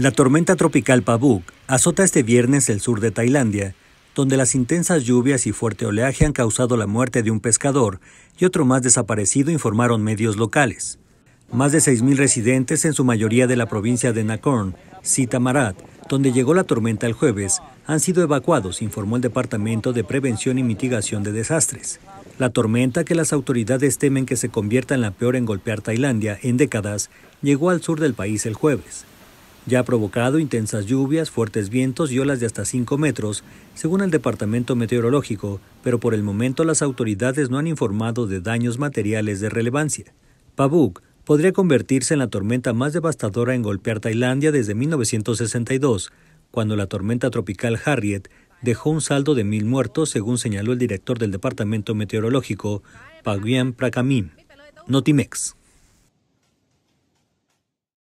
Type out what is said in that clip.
La tormenta tropical Pabuk azota este viernes el sur de Tailandia, donde las intensas lluvias y fuerte oleaje han causado la muerte de un pescador y otro más desaparecido, informaron medios locales. Más de 6.000 residentes, en su mayoría de la provincia de Nakhon, Sitamarat, donde llegó la tormenta el jueves, han sido evacuados, informó el Departamento de Prevención y Mitigación de Desastres. La tormenta que las autoridades temen que se convierta en la peor en golpear Tailandia en décadas llegó al sur del país el jueves. Ya ha provocado intensas lluvias, fuertes vientos y olas de hasta 5 metros, según el Departamento Meteorológico, pero por el momento las autoridades no han informado de daños materiales de relevancia. Pabuk podría convertirse en la tormenta más devastadora en golpear Tailandia desde 1962, cuando la tormenta tropical Harriet dejó un saldo de mil muertos, según señaló el director del Departamento Meteorológico, Paguian Prakamin. Notimex.